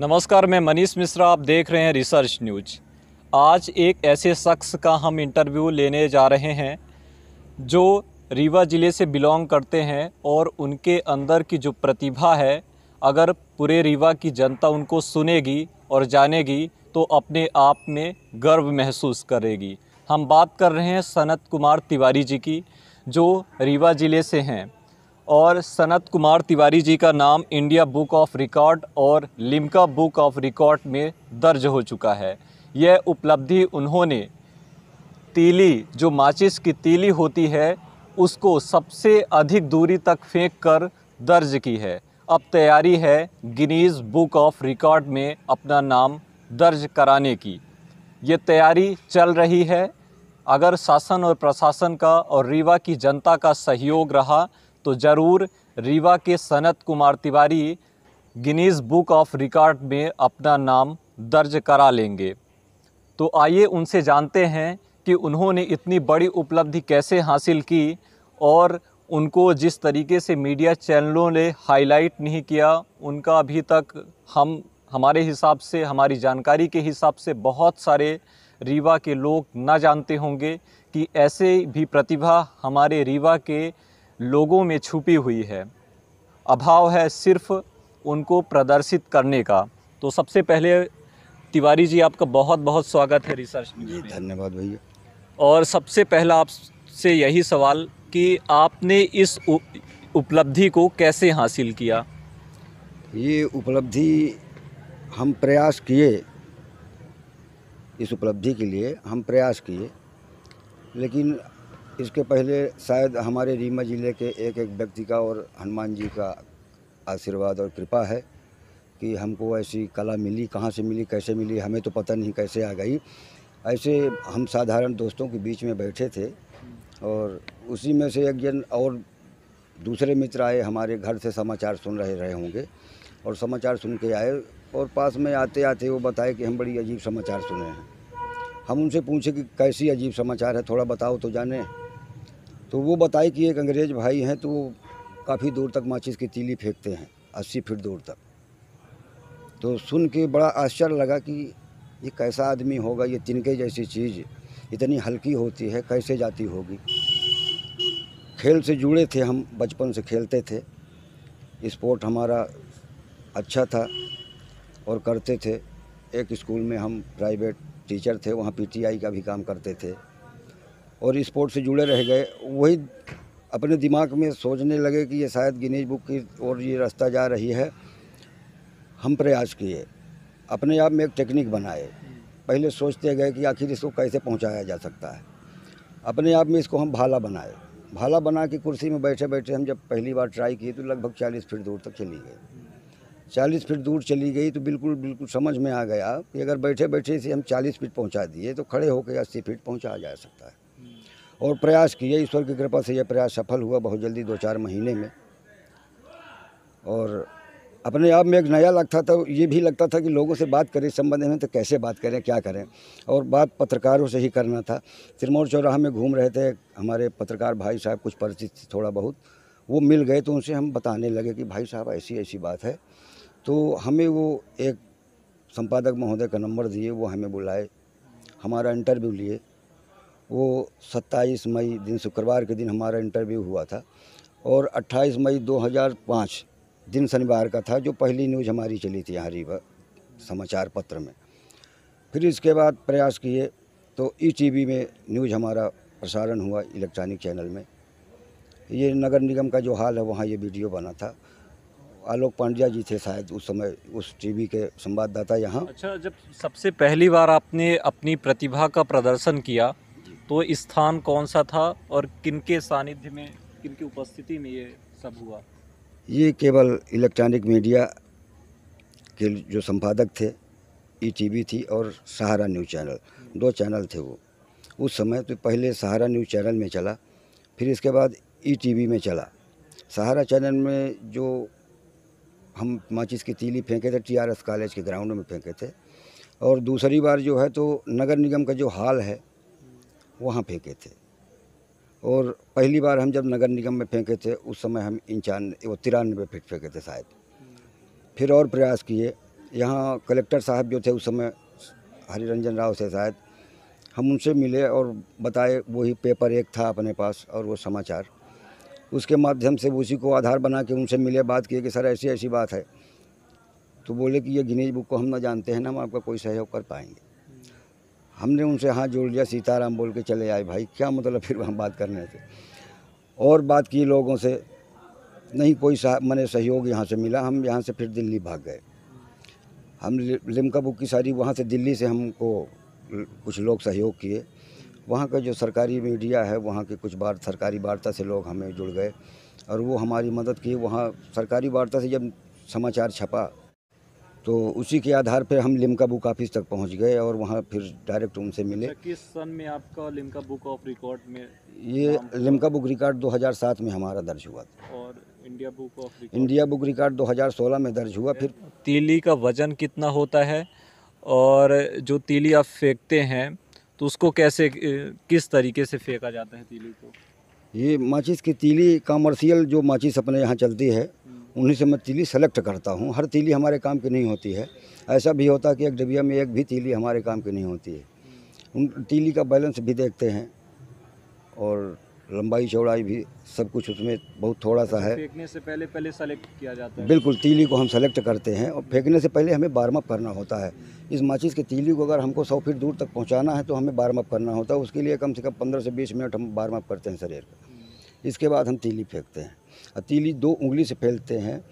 नमस्कार मैं मनीष मिश्रा आप देख रहे हैं रिसर्च न्यूज आज एक ऐसे शख्स का हम इंटरव्यू लेने जा रहे हैं जो रीवा ज़िले से बिलोंग करते हैं और उनके अंदर की जो प्रतिभा है अगर पूरे रीवा की जनता उनको सुनेगी और जानेगी तो अपने आप में गर्व महसूस करेगी हम बात कर रहे हैं सनत कुमार तिवारी जी की जो रीवा ज़िले से हैं और सनत कुमार तिवारी जी का नाम इंडिया बुक ऑफ रिकॉर्ड और लिम्का बुक ऑफ रिकॉर्ड में दर्ज हो चुका है यह उपलब्धि उन्होंने तीली जो माचिस की तीली होती है उसको सबसे अधिक दूरी तक फेंक कर दर्ज की है अब तैयारी है गिनीज़ बुक ऑफ रिकॉर्ड में अपना नाम दर्ज कराने की ये तैयारी चल रही है अगर शासन और प्रशासन का और रीवा की जनता का सहयोग रहा तो ज़रूर रीवा के Sanat Kumar Tiwari Guinness book of record में अपना नाम दर्ज करा लेंगे तो आइए उनसे जानते हैं कि उन्होंने इतनी बड़ी उपलब्धि कैसे हासिल की और उनको जिस तरीके से मीडिया चैनलों ने हाईलाइट नहीं किया उनका अभी तक हम हमारे हिसाब से हमारी जानकारी के हिसाब से बहुत सारे रीवा के लोग ना जानते होंगे कि ऐसे भी प्रतिभा हमारे रीवा के लोगों में छुपी हुई है अभाव है सिर्फ उनको प्रदर्शित करने का तो सबसे पहले तिवारी जी आपका बहुत बहुत स्वागत है रिसर्च जी धन्यवाद भैया और सबसे पहला आपसे यही सवाल कि आपने इस उपलब्धि को कैसे हासिल किया ये उपलब्धि हम प्रयास किए इस उपलब्धि के लिए हम प्रयास किए लेकिन इसके पहले शायद हमारे रीमा ज़िले के एक एक व्यक्ति का और हनुमान जी का आशीर्वाद और कृपा है कि हमको ऐसी कला मिली कहाँ से मिली कैसे मिली हमें तो पता नहीं कैसे आ गई ऐसे हम साधारण दोस्तों के बीच में बैठे थे और उसी में से एक जन और दूसरे मित्र आए हमारे घर से समाचार सुन रहे रहे होंगे और समाचार सुन के आए और पास में आते आते वो बताए कि हम बड़ी अजीब समाचार सुने हैं हम उनसे पूछे कि कैसी अजीब समाचार है थोड़ा बताओ तो जाने तो वो बताए कि एक अंग्रेज भाई हैं तो वो काफ़ी दूर तक माचिस की तीली फेंकते हैं अस्सी फीट दूर तक तो सुन के बड़ा आश्चर्य लगा कि ये कैसा आदमी होगा ये तिनके जैसी चीज़ इतनी हल्की होती है कैसे जाती होगी खेल से जुड़े थे हम बचपन से खेलते थे स्पोर्ट हमारा अच्छा था और करते थे एक स्कूल में हम प्राइवेट टीचर थे वहाँ पीटीआई का भी काम करते थे और स्पोर्ट से जुड़े रह गए वही अपने दिमाग में सोचने लगे कि ये शायद गिनीज बुक की और ये रास्ता जा रही है हम प्रयास किए अपने आप में एक टेक्निक बनाए पहले सोचते गए कि आखिर इसको कैसे पहुंचाया जा सकता है अपने आप में इसको हम भाला बनाए भाला बना के कुर्सी में बैठे बैठे हम जब पहली बार ट्राई किए तो लगभग चालीस फीट दूर तक चली गई चालीस फीट दूर चली गई तो बिल्कुल बिल्कुल समझ में आ गया कि अगर बैठे बैठे इसे हम चालीस फीट पहुँचा दिए तो खड़े होकर अस्सी फीट पहुँचाया जा सकता है और प्रयास किए ईश्वर की कृपा से यह प्रयास सफल हुआ बहुत जल्दी दो चार महीने में और अपने आप में एक नया लगता था ये भी लगता था कि लोगों से बात करें संबंध में तो कैसे बात करें क्या करें और बात पत्रकारों से ही करना था तिरमौर चौराहा में घूम रहे थे हमारे पत्रकार भाई साहब कुछ परिचित थे थोड़ा बहुत वो मिल गए तो उनसे हम बताने लगे कि भाई साहब ऐसी ऐसी बात है तो हमें वो एक संपादक महोदय का नंबर दिए वो हमें बुलाए हमारा इंटरव्यू लिए वो 27 मई दिन शुक्रवार के दिन हमारा इंटरव्यू हुआ था और 28 मई 2005 दिन शनिवार का था जो पहली न्यूज़ हमारी चली थी यहाँ रीवा समाचार पत्र में फिर इसके बाद प्रयास किए तो ई e टीवी में न्यूज़ हमारा प्रसारण हुआ इलेक्ट्रॉनिक चैनल में ये नगर निगम का जो हाल है वहाँ ये वीडियो बना था आलोक पांड्या जी थे शायद उस समय उस टीवी के संवाददाता यहाँ अच्छा जब सबसे पहली बार आपने अपनी प्रतिभा का प्रदर्शन किया तो स्थान कौन सा था और किनके सानिध्य में किनकी उपस्थिति में ये सब हुआ ये केवल इलेक्ट्रॉनिक मीडिया के जो संपादक थे ई e टीवी थी और सहारा न्यूज़ चैनल दो चैनल थे वो उस समय तो पहले सहारा न्यूज़ चैनल में चला फिर इसके बाद ई e में चला सहारा चैनल में जो हम माचिस की तीली फेंके थे टीआरएस कॉलेज के ग्राउंड में फेंके थे और दूसरी बार जो है तो नगर निगम का जो हाल है वहाँ फेंके थे और पहली बार हम जब नगर निगम में फेंके थे उस समय हम इंचान वो तिरानवे फीट फेंके थे शायद फिर और प्रयास किए यहाँ कलेक्टर साहब जो थे उस समय हरिरंजन राव से शायद हम उनसे मिले और बताए वही पेपर एक था अपने पास और वो समाचार उसके माध्यम से उसी को आधार बना के उनसे मिले बात किए कि सर ऐसी ऐसी बात है तो बोले कि ये गिनेज बुक को हम ना जानते हैं ना हम आपका कोई सहयोग कर पाएंगे हमने उनसे हाथ जोड़ लिया सीताराम बोल के चले आए भाई क्या मतलब फिर हम बात करने थे और बात की लोगों से नहीं कोई मैंने सहयोग यहाँ से मिला हम यहाँ से फिर दिल्ली भाग गए हम लिमका बुक की सारी वहाँ से दिल्ली से हमको कुछ लोग सहयोग किए वहाँ का जो सरकारी मीडिया है वहाँ के कुछ बार सरकारी वार्ता से लोग हमें जुड़ गए और वो हमारी मदद की वहाँ सरकारी वार्ता से जब समाचार छपा तो उसी के आधार पर हम लिमका बुक ऑफिस तक पहुंच गए और वहां फिर डायरेक्ट उनसे मिले अच्छा, किस सन में आपका लिमका बुक ऑफ रिकॉर्ड में ये लिमका बुक रिकॉर्ड 2007 में हमारा दर्ज हुआ था और India book of India book record 2016 में दर्ज हुआ फिर तीली का वजन कितना होता है और जो तीली आप फेंकते हैं तो उसको कैसे किस तरीके से फेंका जाता है तीली को ये माचिस की तीली कॉमर्शियल जो माचिस अपने यहाँ चलती है उन्हीं से मैं तीली सेलेक्ट करता हूँ हर तीली हमारे काम की नहीं होती है ऐसा भी होता कि एक डिबिया में एक भी तीली हमारे काम की नहीं होती है उन तीली का बैलेंस भी देखते हैं और लंबाई चौड़ाई भी सब कुछ उसमें बहुत थोड़ा सा है फेंकने से पहले पहले सेलेक्ट किया जाता है बिल्कुल तीली को हम सेलेक्ट करते हैं और फेंकने से पहले हमें बार्म अप करना होता है इस माचिस के तीली को अगर हमको सौ फीट दूर तक पहुंचाना है तो हमें बार्म अप करना होता है उसके लिए कम से कम पंद्रह से बीस मिनट हम बार्म अप करते हैं शरीर का इसके बाद हम तीली फेंकते हैं और तीली दो उंगली से फैलते हैं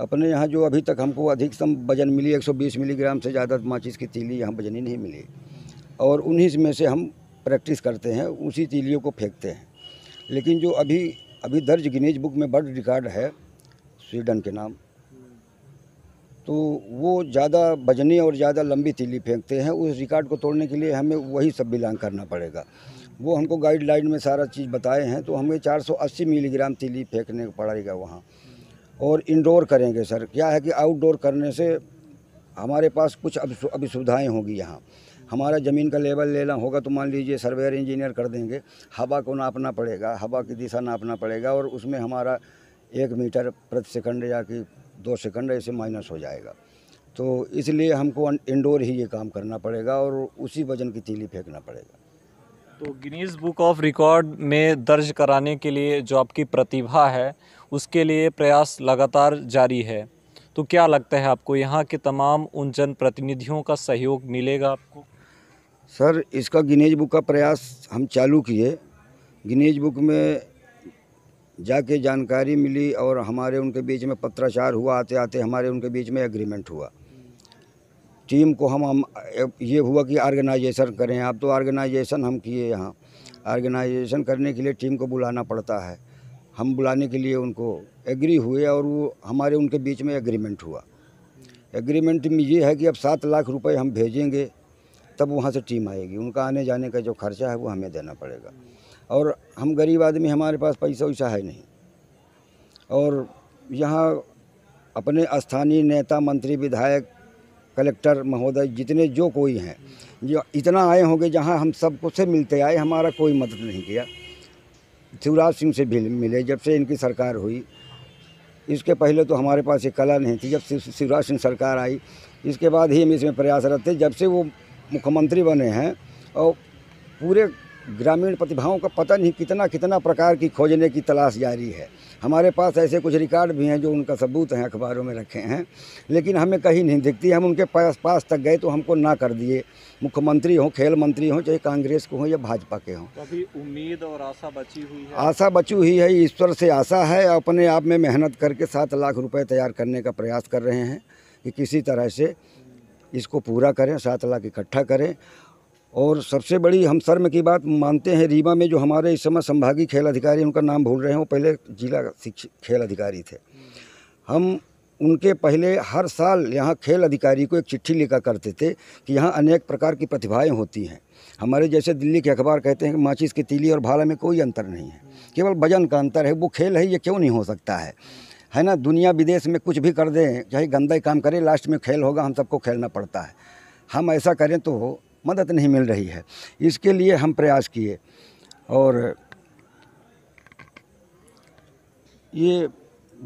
अपने यहाँ जो अभी तक हमको अधिकतम वजन मिली 120 मिलीग्राम से ज़्यादा माचिस की तीली यहाँ वजनी नहीं मिली और उन्हीं में से हम प्रैक्टिस करते हैं उसी तीलियों को फेंकते हैं लेकिन जो अभी अभी दर्ज गिनीज बुक में बर्ड रिकॉर्ड है स्वीडन के नाम तो वो ज़्यादा वजनी और ज़्यादा लंबी तीली फेंकते हैं उस रिकॉर्ड को तोड़ने के लिए हमें वही सब बिलोंग करना पड़ेगा वो हमको गाइडलाइन में सारा चीज़ बताए हैं तो हमें 480 मिलीग्राम तिली फेंकने पड़ेगा वहाँ और इंडोर करेंगे सर क्या है कि आउटडोर करने से हमारे पास कुछ अभी सुविधाएँ होगी यहाँ हमारा ज़मीन का लेवल लेना होगा तो मान लीजिए सर्वेयर इंजीनियर कर देंगे हवा को नापना पड़ेगा हवा की दिशा नापना पड़ेगा और उसमें हमारा एक मीटर प्रति सेकंड या कि दो सेकंड ऐसे माइनस हो जाएगा तो इसलिए हमको इंडोर ही ये काम करना पड़ेगा और उसी वजन की तीली फेंकना पड़ेगा तो गिनीज बुक ऑफ रिकॉर्ड में दर्ज कराने के लिए जो आपकी प्रतिभा है उसके लिए प्रयास लगातार जारी है तो क्या लगता है आपको यहाँ के तमाम उन जनप्रतिनिधियों का सहयोग मिलेगा आपको सर इसका गिनेज बुक का प्रयास हम चालू किए गिनेज बुक में जाके जानकारी मिली और हमारे उनके बीच में पत्राचार हुआ आते आते हमारे उनके बीच में एग्रीमेंट हुआ टीम को हम हम ये हुआ कि ऑर्गेनाइजेशन करें आप तो ऑर्गेनाइजेशन हम किए यहाँ ऑर्गेनाइजेशन करने के लिए टीम को बुलाना पड़ता है हम बुलाने के लिए उनको एग्री हुए और वो हमारे उनके बीच में एग्रीमेंट हुआ एग्रीमेंट में ये है कि अब सात लाख रुपए हम भेजेंगे तब वहाँ से टीम आएगी उनका आने जाने का जो खर्चा है वो हमें देना पड़ेगा और हम गरीब आदमी हमारे पास पैसा वैसा है नहीं और यहाँ अपने स्थानीय नेता मंत्री विधायक कलेक्टर महोदय जितने जो कोई हैं जो इतना आए होंगे जहाँ हम सबको से मिलते आए हमारा कोई मदद नहीं किया शिवराज सिंह से भी मिले जब से इनकी सरकार हुई इसके पहले तो हमारे पास ये कला नहीं थी जब शिवराज सिंह सरकार आई इसके बाद ही हम इसमें प्रयासरत थे जब से वो मुख्यमंत्री बने हैं और पूरे ग्रामीण प्रतिभाओं का पता नहीं कितना कितना प्रकार की खोजने की तलाश जारी है हमारे पास ऐसे कुछ रिकॉर्ड भी हैं जो उनका सबूत हैं अखबारों में रखे हैं लेकिन हमें कहीं नहीं दिखती हम उनके पास पास तक गए तो हमको ना कर दिए मुख्यमंत्री हों खेल मंत्री हों चाहे कांग्रेस के हों या भाजपा के हों अभी उम्मीद और आशा बची हुई है आशा बची हुई है ईश्वर से आशा है अपने आप में मेहनत करके सात लाख रुपये तैयार करने का प्रयास कर रहे हैं कि किसी तरह से इसको पूरा करें सात लाख इकट्ठा करें और सबसे बड़ी हम शर्म की बात मानते हैं रीवा में जो हमारे इस समय संभागीय खेल अधिकारी उनका नाम भूल रहे हैं वो पहले जिला खेल अधिकारी थे हम उनके पहले हर साल यहाँ खेल अधिकारी को एक चिट्ठी लिखा करते थे कि यहाँ अनेक प्रकार की प्रतिभाएं होती हैं हमारे जैसे दिल्ली के अखबार कहते हैं कि माचिस की तीली और भाला में कोई अंतर नहीं है केवल भजन का अंतर है वो खेल है ये क्यों नहीं हो सकता है है ना दुनिया विदेश में कुछ भी कर दें चाहे गंदा काम करें लास्ट में खेल होगा हम सबको खेलना पड़ता है हम ऐसा करें तो मदद नहीं मिल रही है इसके लिए हम प्रयास किए और ये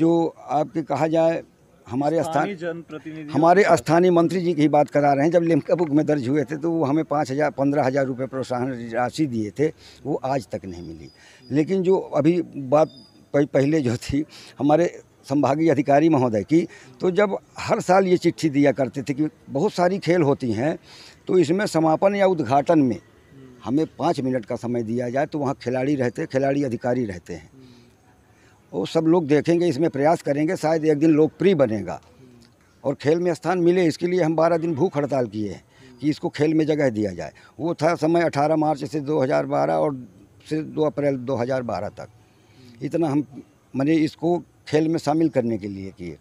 जो आपके कहा जाए हमारे स्थान हमारे स्थानीय मंत्री जी की बात करा रहे हैं जब लिमका बुक में दर्ज हुए थे तो वो हमें पाँच हज़ार पंद्रह हज़ार रुपये प्रोत्साहन राशि दिए थे वो आज तक नहीं मिली लेकिन जो अभी बात पहले जो थी हमारे संभागीय अधिकारी महोदय की तो जब हर साल ये चिट्ठी दिया करते थे कि बहुत सारी खेल होती हैं तो इसमें समापन या उद्घाटन में हमें पाँच मिनट का समय दिया जाए तो वहाँ खिलाड़ी रहते खिलाड़ी अधिकारी रहते हैं वो सब लोग देखेंगे इसमें प्रयास करेंगे शायद एक दिन लोकप्रिय बनेगा और खेल में स्थान मिले इसके लिए हम बारह दिन भूख हड़ताल किए हैं कि इसको खेल में जगह दिया जाए वो था समय अठारह मार्च से दो और से दो अप्रैल दो तक इतना हम मैंने इसको खेल में शामिल करने के लिए किए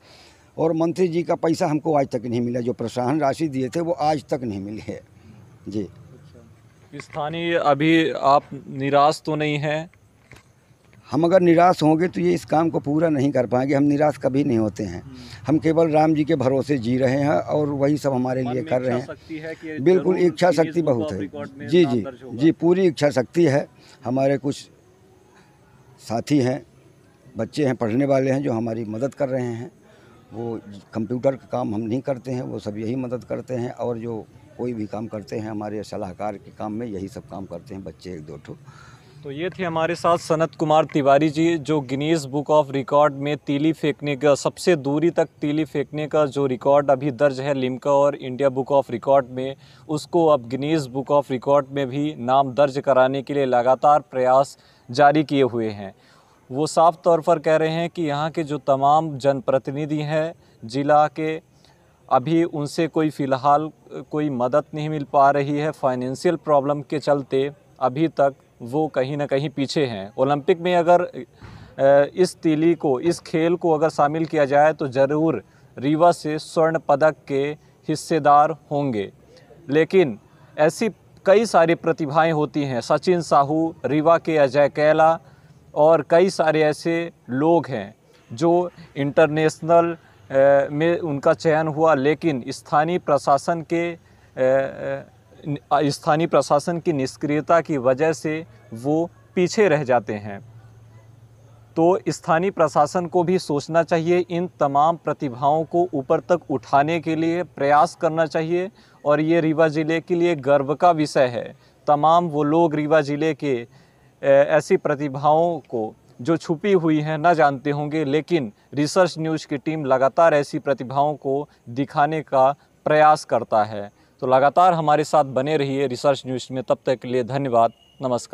और मंत्री जी का पैसा हमको आज तक नहीं मिला जो प्रोत्साहन राशि दिए थे वो आज तक नहीं मिली है जी अच्छा। स्थानीय अभी आप निराश तो नहीं हैं हम अगर निराश होंगे तो ये इस काम को पूरा नहीं कर पाएंगे हम निराश कभी नहीं होते हैं हम्म। हम केवल राम जी के भरोसे जी रहे हैं और वही सब हमारे लिए कर रहे हैं है बिल्कुल इच्छा शक्ति बहुत है जी जी जी पूरी इच्छा शक्ति है हमारे कुछ साथी हैं बच्चे हैं पढ़ने वाले हैं जो हमारी मदद कर रहे हैं वो कंप्यूटर का काम हम नहीं करते हैं वो सब यही मदद करते हैं और जो कोई भी काम करते हैं हमारे सलाहकार के काम में यही सब काम करते हैं बच्चे एक दो ठो तो ये थे हमारे साथ सनत कुमार तिवारी जी जो गिनीज बुक ऑफ रिकॉर्ड में तीली फेंकने का सबसे दूरी तक तीली फेंकने का जो रिकॉर्ड अभी दर्ज है लिमका और इंडिया बुक ऑफ रिकॉर्ड में उसको अब गिनीज बुक ऑफ रिकॉर्ड में भी नाम दर्ज कराने के लिए लगातार प्रयास जारी किए हुए हैं वो साफ तौर पर कह रहे हैं कि यहाँ के जो तमाम जनप्रतिनिधि हैं ज़िला के अभी उनसे कोई फ़िलहाल कोई मदद नहीं मिल पा रही है फाइनेंशियल प्रॉब्लम के चलते अभी तक वो कहीं ना कहीं पीछे हैं ओलंपिक में अगर इस तीली को इस खेल को अगर शामिल किया जाए तो ज़रूर रीवा से स्वर्ण पदक के हिस्सेदार होंगे लेकिन ऐसी कई सारी प्रतिभाएं होती हैं सचिन साहू रीवा के अजय कैला और कई सारे ऐसे लोग हैं जो इंटरनेशनल में उनका चयन हुआ लेकिन स्थानीय प्रशासन के स्थानीय प्रशासन की निष्क्रियता की वजह से वो पीछे रह जाते हैं तो स्थानीय प्रशासन को भी सोचना चाहिए इन तमाम प्रतिभाओं को ऊपर तक उठाने के लिए प्रयास करना चाहिए और ये रीवा ज़िले के लिए गर्व का विषय है तमाम वो लोग रीवा ज़िले के ऐसी प्रतिभाओं को जो छुपी हुई हैं ना जानते होंगे लेकिन रिसर्च न्यूज़ की टीम लगातार ऐसी प्रतिभाओं को दिखाने का प्रयास करता है तो लगातार हमारे साथ बने रहिए रिसर्च न्यूज़ में तब तक के लिए धन्यवाद नमस्कार